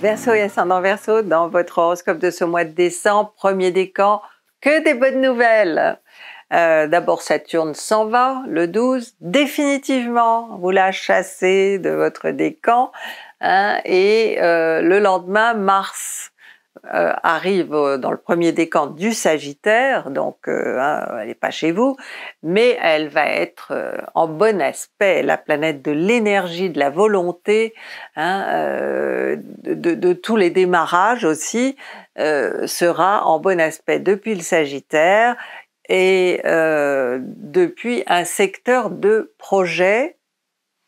Verso et ascendant Verso, dans votre horoscope de ce mois de décembre, premier décan, que des bonnes nouvelles. Euh, d'abord, Saturne s'en va le 12, définitivement, vous la chassez de votre décan, hein, et euh, le lendemain, Mars euh, arrive euh, dans le premier décan du Sagittaire, donc euh, hein, elle n'est pas chez vous, mais elle va être en bon aspect, la planète de l'énergie, de la volonté, hein, de, de, tous les démarrages aussi, sera en bon aspect depuis le Sagittaire et depuis un secteur de projet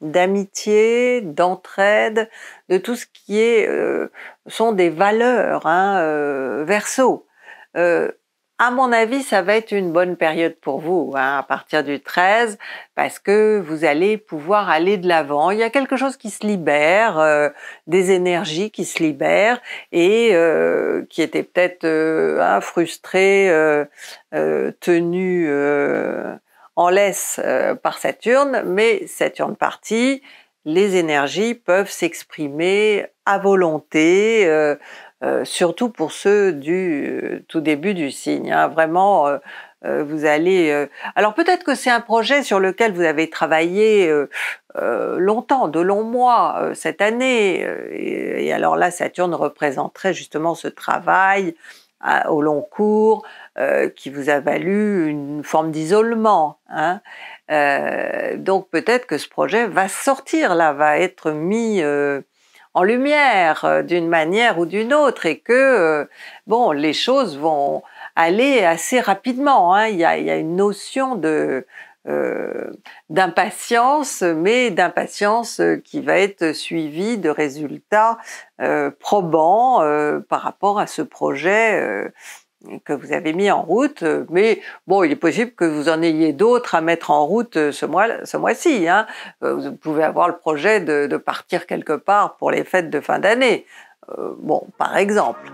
d'amitié, d'entraide, de tout ce qui est, euh, sont des valeurs hein, euh, verso. Euh, à mon avis, ça va être une bonne période pour vous, hein, à partir du 13, parce que vous allez pouvoir aller de l'avant. Il y a quelque chose qui se libère, euh, des énergies qui se libèrent et qui étaient peut-être hein, frustrées, tenues en laisse euh, par Saturne, mais Saturne partie les énergies peuvent s'exprimer à volonté, euh, euh, surtout pour ceux du tout début du signe. Hein. vraiment, vous allez... alors peut-être que c'est un projet sur lequel vous avez travaillé longtemps, de longs mois cette année, et, alors là, Saturne représenterait justement ce travail au long cours, euh, qui vous a valu une forme d'isolement. Hein. Euh, donc peut-être que ce projet va sortir là, va être mis euh, en lumière d'une manière ou d'une autre et que bon, les choses vont aller assez rapidement. Hein. il, y a, une notion de, euh, d'impatience, mais d'impatience euh, qui va être suivie de résultats euh, probants par rapport à ce projet que vous avez mis en route, mais bon, il est possible que vous en ayez d'autres à mettre en route ce mois-ci. Hein. Vous pouvez avoir le projet de, de, partir quelque part pour les fêtes de fin d'année, bon, par exemple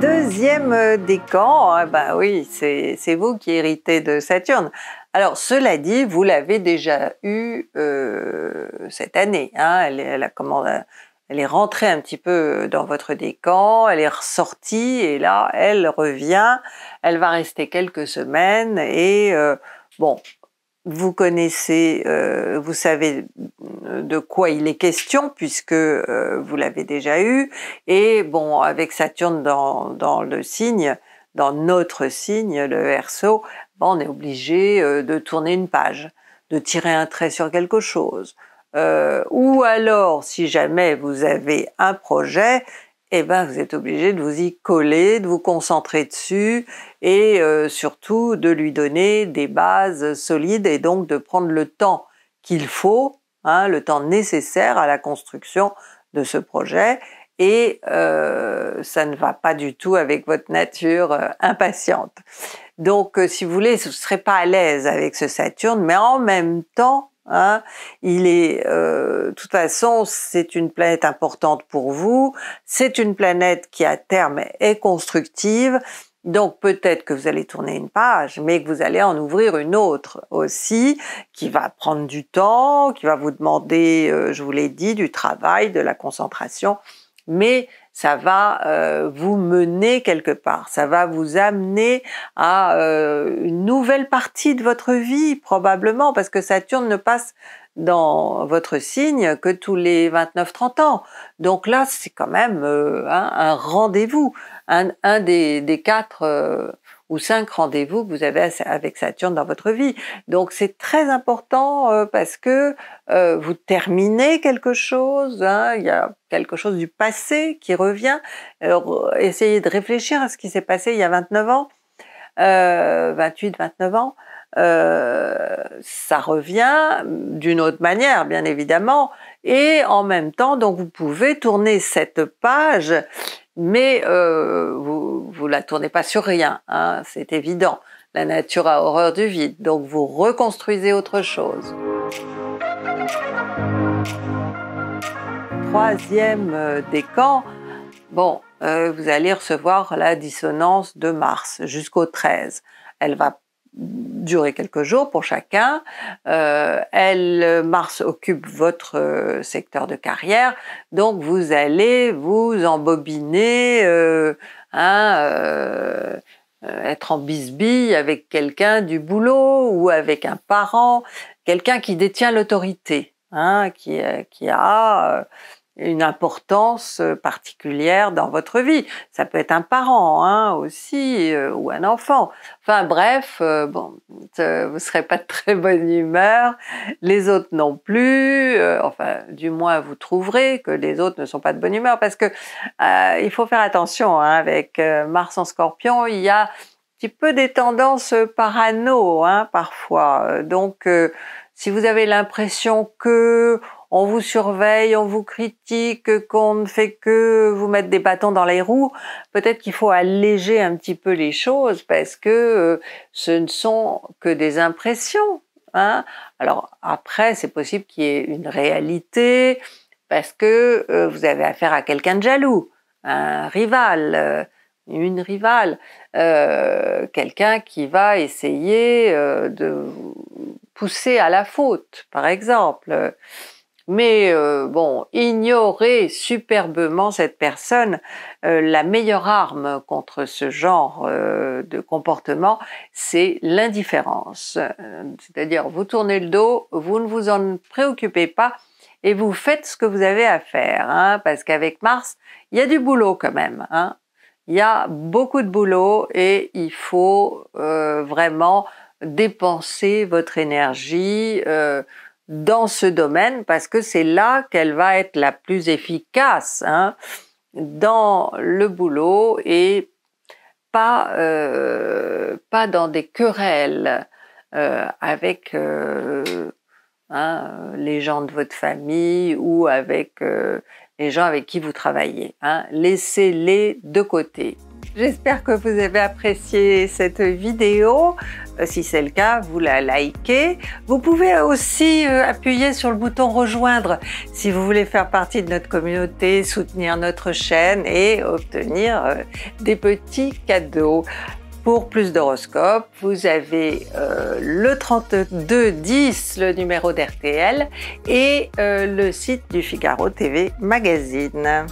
deuxième euh, décan, ah, bah oui, c'est vous qui héritez de Saturne. Alors, cela dit, vous l'avez déjà eu euh, cette année. Hein. Euh, elle, est rentrée un petit peu dans votre décan, elle est ressortie et là, elle revient. Elle va rester quelques semaines et bon, vous connaissez, euh, vous savez euh, de quoi il est question puisque euh, vous l'avez déjà eu. Et bon, avec Saturne dans, dans le signe, dans notre signe, le verso, bon, on est obligé de tourner une page, de tirer un trait sur quelque chose. ou alors, si jamais vous avez un projet, et eh ben vous êtes obligé de vous y coller, de vous concentrer dessus et euh, surtout de lui donner des bases solides et donc de prendre le temps qu'il faut, hein, le temps nécessaire à la construction de ce projet et euh, ça ne va pas du tout avec votre nature euh, impatiente. Donc si vous voulez, vous ne serez pas à l'aise avec ce Saturne, mais en même temps, Hein. il est, euh, de toute façon, c'est une planète importante pour vous. C'est une planète qui à terme est constructive. Donc peut-être que vous allez tourner une page, mais que vous allez en ouvrir une autre aussi, qui va prendre du temps, qui va vous demander, euh, je vous l'ai dit, du travail, de la concentration, mais ça va euh, vous mener quelque part, ça va vous amener à euh, une nouvelle partie de votre vie probablement, parce que Saturne ne passe dans votre signe que tous les 29-30 ans. Donc là, c'est quand même euh, un rendez-vous, un, des, quatre euh, ou cinq rendez-vous que vous avez avec Saturne dans votre vie. Donc c'est très important euh, parce que vous terminez quelque chose, hein. il y a quelque chose du passé qui revient. essayez de réfléchir à ce qui s'est passé il y a 29 ans, 28-29 ans. Euh, ça revient d'une autre manière, bien évidemment. Et en même temps, donc vous pouvez tourner cette page, mais euh, vous ne la tournez pas sur rien, hein, c'est évident. La nature a horreur du vide, donc vous reconstruisez autre chose. Troisième euh, décan, bon, vous allez recevoir la dissonance de Mars jusqu'au 13. Elle va durer quelques jours pour chacun. Euh, elle, Mars occupe votre euh, secteur de carrière, donc vous allez vous embobiner, euh, hein, être en bisbille avec quelqu'un du boulot ou avec un parent, quelqu'un qui détient l'autorité, hein, qui, a une importance euh, particulière dans votre vie. Ça peut être un parent hein, aussi, euh, ou un enfant. Enfin bref, euh, bon, vous ne serez pas de très bonne humeur, les autres non plus, enfin du moins vous trouverez que les autres ne sont pas de bonne humeur, parce que il faut faire attention hein, avec Mars en scorpion, il y a un petit peu des tendances parano hein, parfois. Donc si vous avez l'impression que on vous surveille, on vous critique, qu'on ne fait que vous mettre des bâtons dans les roues, peut-être qu'il faut alléger un petit peu les choses parce que euh, ce ne sont que des impressions. Hein. Alors après, c'est possible qu'il y ait une réalité parce que euh, vous avez affaire à quelqu'un de jaloux, un rival, euh, une rivale, quelqu'un qui va essayer de pousser à la faute, par exemple. Mais euh, bon, ignorer superbement cette personne, euh, la meilleure arme contre ce genre euh, de comportement, c'est l'indifférence. C'est-à-dire, vous tournez le dos, vous ne vous en préoccupez pas et vous faites ce que vous avez à faire, hein, parce qu'avec Mars, il y a du boulot quand même. Hein. Il y a beaucoup de boulot et il faut vraiment dépenser votre énergie. Euh, dans ce domaine parce que c'est là qu'elle va être la plus efficace hein, dans le boulot et pas, euh, pas dans des querelles euh, avec euh, hein, les gens de votre famille ou avec les gens avec qui vous travaillez. Hein. Laissez-les de côté. J'espère que vous avez apprécié cette vidéo. Euh, si c'est le cas, vous la likez. Vous pouvez aussi euh, appuyer sur le bouton rejoindre si vous voulez faire partie de notre communauté, soutenir notre chaîne et obtenir euh, des petits cadeaux. Pour plus d'horoscopes, vous avez le 3210, le numéro d'RTL, et le site du Figaro TV Magazine.